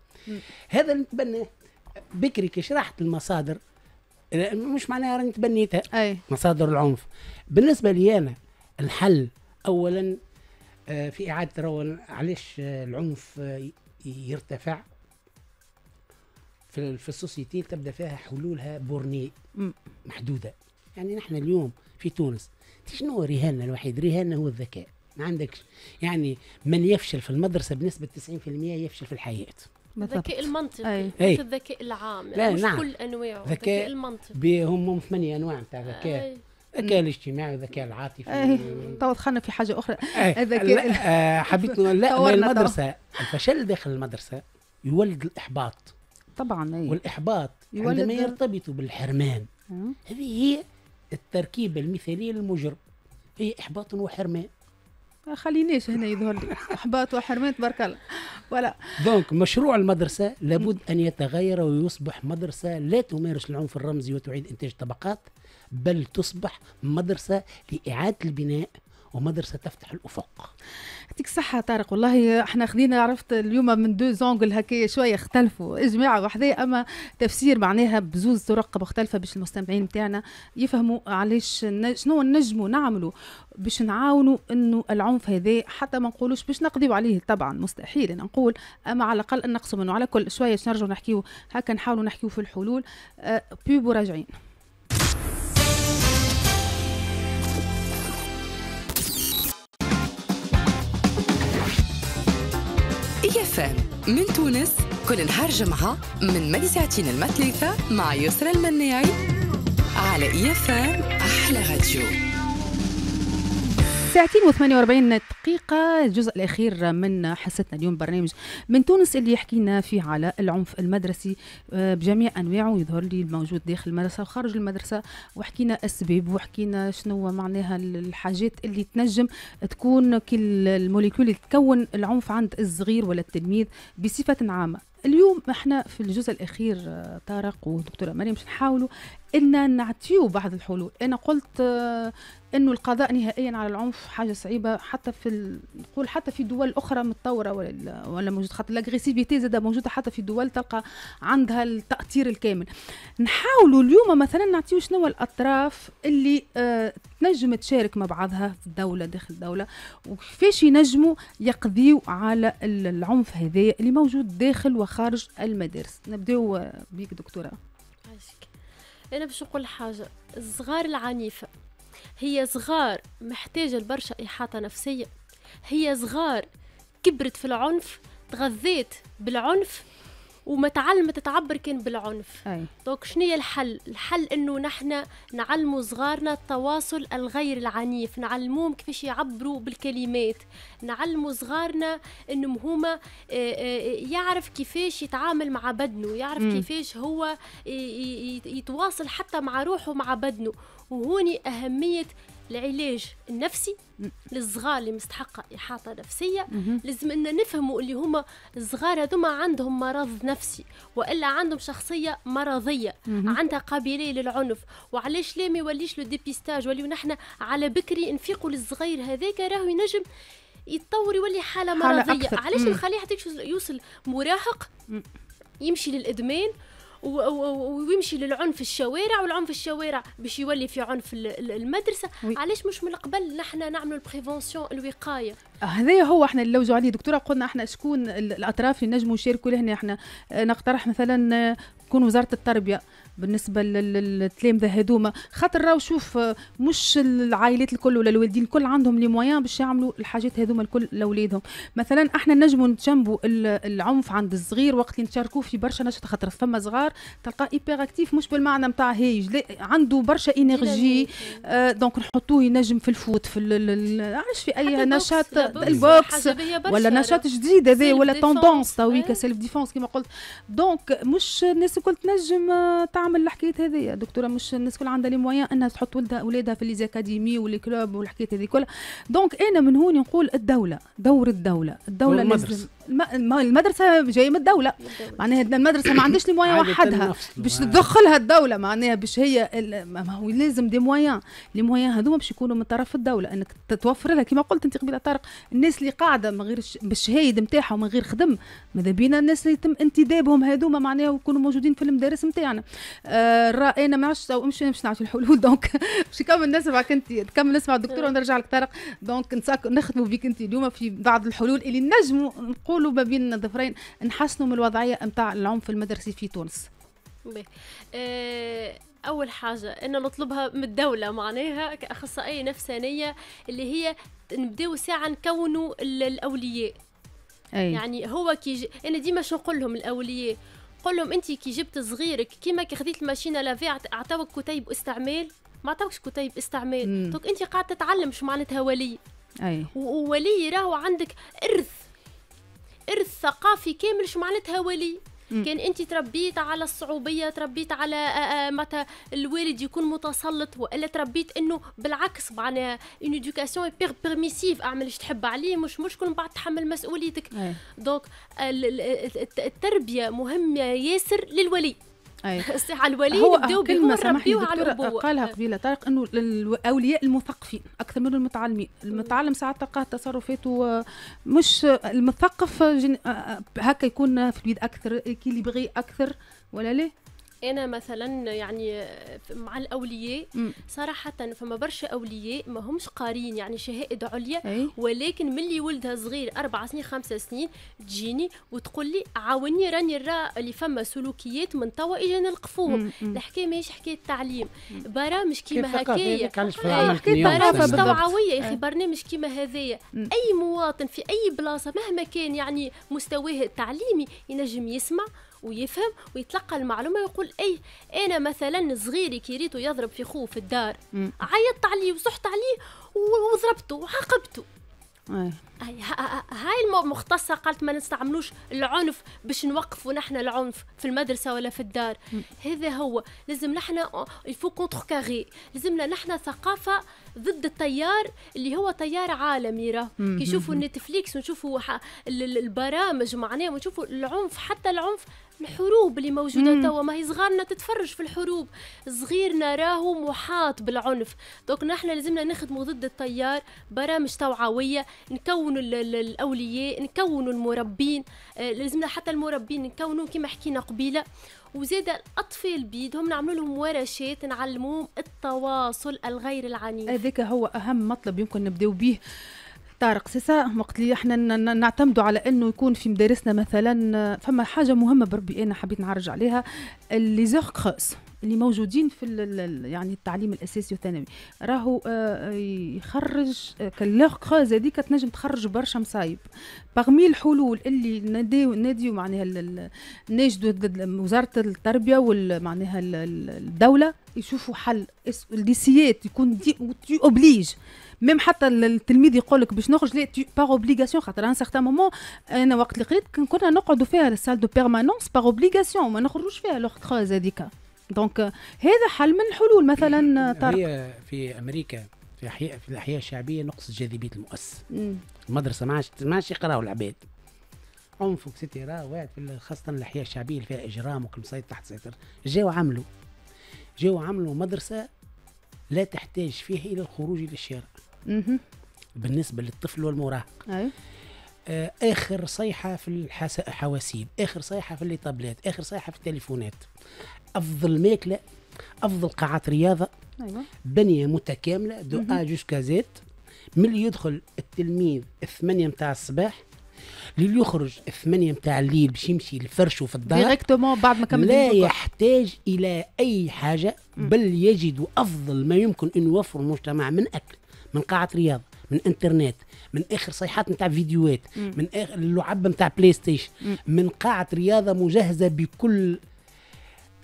هذا نتبناه بكري كي شرحت المصادر مش معناها راني تبنيتها أي. مصادر العنف بالنسبه لي انا الحل اولا آه، في اعاده روى علاش العنف يرتفع في السوسيتي تبدا فيها حلولها بورني محدوده يعني نحن اليوم في تونس شنو رهاننا الوحيد رهاننا هو الذكاء ما عندك يعني من يفشل في المدرسه بنسبه 90% يفشل في الحياه الذكاء المنطقي أي. مش الذكاء العام لا مش نعم. كل انواعه الذكاء المنطقي هم ثمانيه انواع نتاع ذكاء الذكاء الاجتماعي والذكاء العاطفي تو دخلنا في حاجه اخرى الذكاء آه حبيت لا المدرسه المدرسه الفشل داخل المدرسه يولد الاحباط طبعا أي. والاحباط عندما يرتبط بالحرمان هذه هي التركيبه المثاليه للمجرم هي احباط وحرمان آه، خلينيش هنا يظهر لي احباط وحرمان تبارك الله ولا دونك مشروع المدرسه لابد ان يتغير ويصبح مدرسه لا تمارس العنف الرمزي وتعيد انتاج طبقات بل تصبح مدرسه لاعاده البناء ومدرسه تفتح الافق يعطيك الصحة طارق والله احنا خذينا عرفت اليوم من دو زونجل هكايا شوية اختلفوا إجماع وحدي أما تفسير معناها بزوز طرق مختلفة باش المستمعين نتاعنا يفهموا علاش شنو نجموا نعملوا باش نعاونوا انه العنف هذا حتى ما نقولوش باش نقضيوا عليه طبعا مستحيل انا نقول اما على الاقل نقصوا منه على كل شويه باش نرجعوا نحكيو هكا نحاولوا نحكيو في الحلول بيبو آه، راجعين بي اف ام من تونس كل نهار جمعة من مدي ساعتين مع يسرى المنيعي على اي اف ام أحلى راديو ساعتين و48 دقيقة الجزء الأخير من حصتنا اليوم برنامج من تونس اللي يحكينا فيه على العنف المدرسي آه، بجميع أنواعه يظهر لي الموجود داخل المدرسة وخارج المدرسة وحكينا أسباب وحكينا شنو معناها الحاجات اللي تنجم تكون كل الموليكول اللي تكون العنف عند الصغير ولا التلميذ بصفة عامة اليوم احنا في الجزء الاخير آه، طارق ودكتوره مريم باش نحاولوا ان نعطيو بعض الحلول انا قلت آه، انه القضاء نهائيا على العنف حاجه صعيبه حتى في نقول حتى في دول اخرى متطوره ولا ولا موجود خاطر لاغريسيفيتي زاد موجوده حتى في دول تلقى عندها التاثير الكامل نحاولوا اليوم مثلا نعطيو شنو الاطراف اللي آه، تنجم تشارك مع بعضها في الدولة داخل الدولة وكيفاش ينجموا يقضيوا على العنف هذايا اللي موجود داخل وخارج المدارس نبداو بيك دكتورة عشك. أنا باش نقول حاجة الصغار العنيفة هي صغار محتاجة لبرشا إحاطة نفسية هي صغار كبرت في العنف تغذيت بالعنف وما تعلمت تعبر كان بالعنف أي. دونك شنو الحل الحل انه نحن نعلموا صغارنا التواصل الغير العنيف نعلموهم كيفاش يعبروا بالكلمات نعلموا صغارنا انهم هما آه، آه، يعرف كيفاش يتعامل مع بدنه يعرف م. كيفاش هو يتواصل حتى مع روحه مع بدنه وهوني أهمية العلاج النفسي للصغار اللي مستحقة إحاطة نفسية لازم أن نفهموا اللي هما الصغار هذوما عندهم مرض نفسي وإلا عندهم شخصية مرضية عندها قابلية للعنف وعلاش لا ما يوليش لو ديبيستاج وليو نحن على بكري نفيقوا للصغير هذاك راهو ينجم يتطور يولي حالة مرضية علاش نخليه حتى يوصل مراهق يمشي للإدمان ويمشي للعنف الشوارع والعنف الشوارع باش يولي في عنف المدرسه وي. علاش مش من قبل نحن نعملوا البريفونسيون الوقايه هذا هو احنا اللي لوجوا عليه دكتوره قلنا احنا شكون الاطراف اللي نجموا يشاركوا لهنا احنا نقترح مثلا آه، تكون وزاره التربيه بالنسبه للتلامذه هذوما خاطر راهو شوف مش العائلات الكل ولا الوالدين الكل عندهم لي مويان باش يعملوا الحاجات هذوما الكل لاولادهم مثلا احنا نجموا نتجنبوا العنف عند الصغير وقت اللي نشاركوه في برشا نشاط خاطر فما صغار تلقى ايبر اكتيف مش بالمعنى نتاع هايج عنده برشا انرجي آه دونك نحطوه ينجم في الفوت في عارف في اي نشاط البوكس ولا نشاط جديد هذا ولا توندونس تويكا سيلف ديفونس كما قلت دونك مش الناس الكل تنجم آه، تعمل تعمل الحكايات هذه دكتوره مش الناس كل عندها لي مويان انها تحط ولدها اولادها في ليزاكاديمي والكلوب والحكايات هذه كلها دونك انا من هون نقول الدوله دور الدوله الدوله المدرسه المدرسه جايه من الدوله معناها المدرسه ما عندهاش لي مويان وحدها باش تدخلها الدوله معناها باش هي ما هو لازم دي مويان لي مويان هذوما باش يكونوا من طرف الدوله انك تتوفر لها كما قلت انت قبيله طارق الناس اللي قاعده من غير بالشهايد نتاعها ومن غير خدم ماذا بينا الناس اللي يتم انتدابهم هذوما معناها ويكونوا موجودين في المدارس نتاعنا الرأي آه إيه، انا ما عادش او امشي نمشي نعطي الحلول دونك باش نكمل نسمعك انت تكمل نسمع الدكتور آه. ونرجع لك طارق دونك نختموا بك انت اليوم في بعض الحلول اللي نجموا نقولوا ما بين الظفرين نحسنوا من الوضعيه نتاع العنف المدرسي في تونس. آه، اول حاجه ان نطلبها من الدوله معناها كاخصائيه نفسانيه اللي هي نبداو ساعه نكونوا الاولياء أي. يعني هو كي انا ديما شو نقول لهم الاولياء قول لهم انت كي جبت صغيرك كيما كي خذيت الماشينه لافي عطاوك كتيب استعمال ما عطاوكش كتيب استعمال دوك انت قاعد تتعلم شو معناتها ولي اي وولي راهو عندك ارث ارث ثقافي كامل شو معناتها ولي كان انت تربيت على الصعوبيه تربيت على آه، آه، متى الوالد يكون متسلط والا تربيت انه بالعكس معنا اون ايدوكاسيون بيرميسيف اعمل ايش تحب عليه مش مشكل من بعد تحمل مسؤوليتك دونك التربيه مهمه ياسر للولي على الولي هو نبداو كلمه سامحني الدكتوره قالها قبيله طارق انه الاولياء المثقفين اكثر من المتعلمين المتعلم ساعات تلقاه تصرفاته آه، مش المثقف آه، آه، هكا يكون في البيت اكثر كي اللي بغي اكثر ولا ليه انا مثلا يعني مع الاولياء صراحه فما برشا اولياء ما همش قارين يعني شهائد عليا ولكن ملي ولدها صغير اربع سنين خمسة سنين تجيني وتقول لي عاوني راني را اللي فما سلوكيات من توا اجا نلقفوهم الحكايه ماهيش حكايه تعليم برامج كيما هكايا برامج توعويه يا اخي برنامج كيما هذايا اي مواطن في اي بلاصه مهما كان يعني مستواه التعليمي ينجم يسمع ويفهم ويتلقى المعلومه ويقول اي انا مثلا صغيري كي ريتو يضرب في خوه في الدار عيطت عليه وصحت عليه وضربته وعاقبته أي. هاي المختصة قالت ما نستعملوش العنف باش نوقفوا نحن العنف في المدرسة ولا في الدار هذا هو لازم نحن يفو كونتخ كاغي لازمنا نحن ثقافة ضد التيار اللي هو تيار عالمي راه كي نشوفوا نتفليكس ونشوفوا البرامج معناها ونشوفوا العنف حتى العنف الحروب اللي موجوده توا ما هي صغارنا تتفرج في الحروب صغيرنا راهو محاط بالعنف دوك نحن لازمنا نخدموا ضد التيار برامج توعويه نكونوا الاولياء نكونوا المربين آه، لازمنا حتى المربين نكونوا كما حكينا قبيله وزاد الاطفال بيدهم نعملوا لهم ورشات نعلموهم التواصل الغير العنيف هذاك هو اهم مطلب يمكن نبداو به طارق سي وقت اللي احنا نعتمدوا على انه يكون في مدارسنا مثلا فما حاجه مهمه بربي انا حبيت نعرج عليها لي زوغ كروس اللي موجودين في يعني التعليم الاساسي والثانوي راهو آه، آه، يخرج آه، كاللوغ كروز هذيك تنجم تخرج برشا مصايب باغمي الحلول اللي ناديو ناديو معناها ناجدو وزاره التربيه ومعناها الدوله يشوفوا حل الديسيات يكون دي اوبليج ميم حتى التلميذ يقول لك باش نخرج باغ اوبليغاسيون خاطر ان سارتان مومون انا وقت اللي قريت كنا نقعدوا فيها السال دو بيرمانونس باغ اوبليغاسيون ما نخرجوش فيها لوغ كروز هذيك دونك هذا حل من الحلول مثلا طارق هي في امريكا في احياء في الاحياء الشعبيه نقص جاذبيه المؤسسه المدرسه ما عادش ما عادش يقراوا العباد عنف وكسيتيرا واحد في خاصه الاحياء الشعبيه اللي فيها اجرام وكل مصايد تحت سيطر جاوا عملوا جاوا عملوا مدرسه لا تحتاج فيها الى الخروج الى الشارع بالنسبه للطفل والمراهق أيوه. آه، اخر صيحه في الحواسيب اخر صيحه في الطابلات اخر صيحه في التليفونات افضل ماكله افضل قاعات رياضه أيوة. بنيه متكامله دو ا جوسكا زيت من اللي يدخل التلميذ الثمانية متاع الصباح للي يخرج الثمانية متاع الليل باش يمشي لفرشه في الدار ديريكتومون بعد ما كمل لا يحتاج الى اي حاجه بل يجد افضل ما يمكن ان يوفر المجتمع من اكل من قاعه رياضه من انترنت من اخر صيحات نتاع فيديوهات من اخر اللعب نتاع بلاي ستيشن من قاعه رياضه مجهزه بكل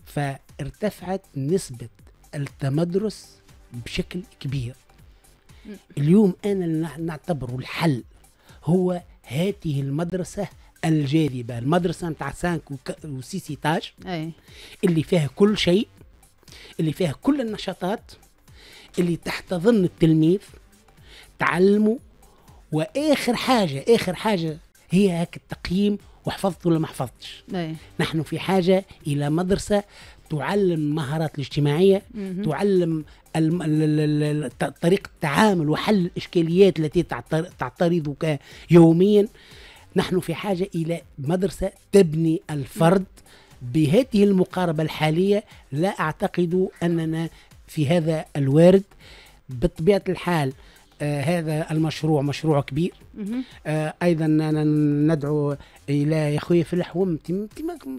فارتفعت نسبه التمدرس بشكل كبير اليوم انا نعتبر الحل هو هذه المدرسه الجاذبه المدرسه نتاع 5 وسيسي تاج أي. اللي فيها كل شيء اللي فيها كل النشاطات اللي تحتضن التلميذ تعلموا واخر حاجه اخر حاجه هي هاك التقييم وحفظت ولا ما حفظتش إيه. نحن في حاجه الى مدرسه تعلم المهارات الاجتماعيه مم. تعلم طريقه التعامل وحل الاشكاليات التي تعترضك يوميا نحن في حاجه الى مدرسه تبني الفرد بهذه المقاربه الحاليه لا اعتقد اننا في هذا الوارد بطبيعه الحال آه، هذا المشروع مشروع كبير آه، ايضا أنا ندعو الى يا خويا في الحوم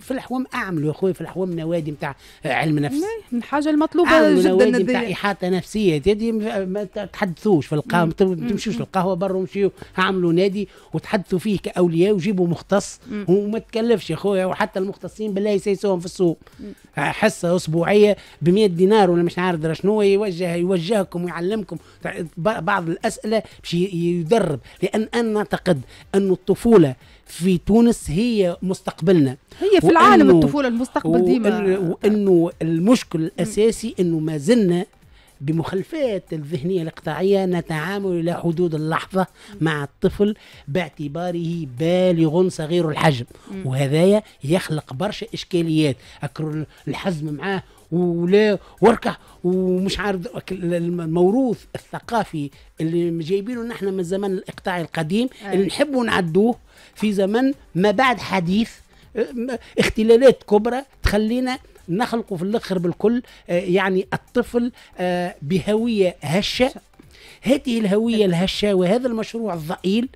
في الحوم اعملوا يا خويا في الحوم نوادي نتاع علم نفس الحاجه نعم، المطلوبه جدا نتاع احاطه نفسيه ما تحدثوش في القهوه ما تمشوش القهوه برا ومشيو اعملوا نادي وتحدثوا فيه كاولياء وجيبوا مختص وما تكلفش يا خويا وحتى المختصين بالله يسيسوهم في السوق حصه اسبوعيه ب 100 دينار ولا مش عارف شنو يوجه يوجهكم ويعلمكم بعض الاسئله باش يدرب لان انا نعتقد ان الطفوله في تونس هي مستقبلنا هي في العالم الطفوله المستقبل ديما وانه المشكل الاساسي انه ما زلنا بمخلفات الذهنية الإقطاعية نتعامل إلى حدود اللحظة مع الطفل باعتباره بالغ صغير الحجم وهذايا يخلق برشا إشكاليات أكرر الحزم معاه ولا وركع ومش عارف الموروث الثقافي اللي جايبينه نحن من زمن الاقطاع القديم أيه. اللي نحبوا نعدوه في زمن ما بعد حديث أه، اختلالات كبرى تخلينا نخلقوا في الاخر بالكل أه، يعني الطفل أه، بهويه هشه هذه الهويه الهشه وهذا المشروع الضئيل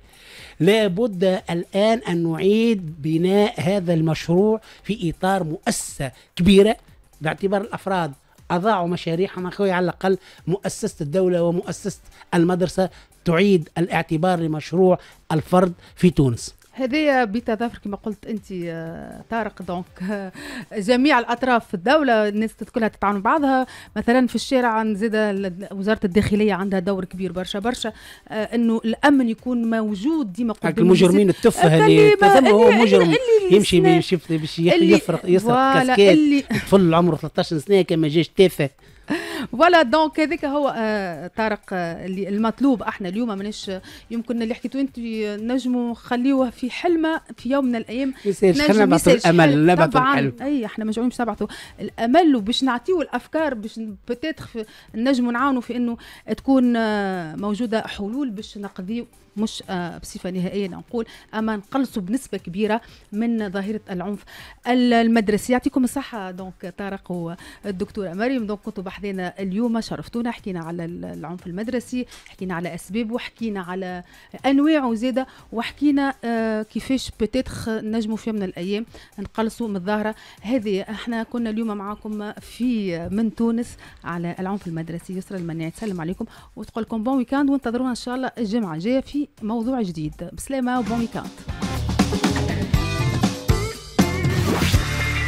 لابد الآن أن نعيد بناء هذا المشروع في إطار مؤسسة كبيرة باعتبار الافراد اضاعوا مشاريعهم اخوي على الاقل مؤسسه الدوله ومؤسسه المدرسه تعيد الاعتبار لمشروع الفرد في تونس هذه بتظافر كما قلت انت آه، طارق دونك آه، جميع الاطراف في الدوله الناس كلها تتعاون بعضها مثلا في الشارع زاد وزاره الداخليه عندها دور كبير برشا برشا آه، انه الامن يكون موجود ديما قدام المجرمين التفه اللي هو مجرم يمشي يمشي يفرق يسرق كاسكات طفل عمره 13 سنه كان ما جاش تافه فوالا دونك هذاك هو آه، طارق آه، اللي المطلوب احنا اليوم ماناش يمكن اللي حكيتو انت نجموا نخليوه في حلمه في يوم من الايام نجم الامل لا الحلم اي احنا مجموعين باش نبعثوا الامل وباش نعطيو الافكار باش بتاتخ نجموا نعاونوا في انه تكون آه، موجوده حلول باش نقضيو مش بصفه نهائيه نقول اما نقلصوا بنسبه كبيره من ظاهره العنف المدرسي يعطيكم الصحه دونك طارق والدكتوره مريم دونك كنتوا بحذينا اليوم شرفتونا حكينا على العنف المدرسي حكينا على اسبابه وحكينا على انواعه زاده وحكينا آه، كيفاش بتتخ نجموا في يوم من الايام نقلصوا من الظاهره هذه احنا كنا اليوم معاكم في آه، من تونس على العنف المدرسي يسرى المنيع تسلم عليكم وتقول لكم بون ويكاند وانتظرونا ان شاء الله الجمعه الجايه في موضوع جديد بسلامه وبون ويكاند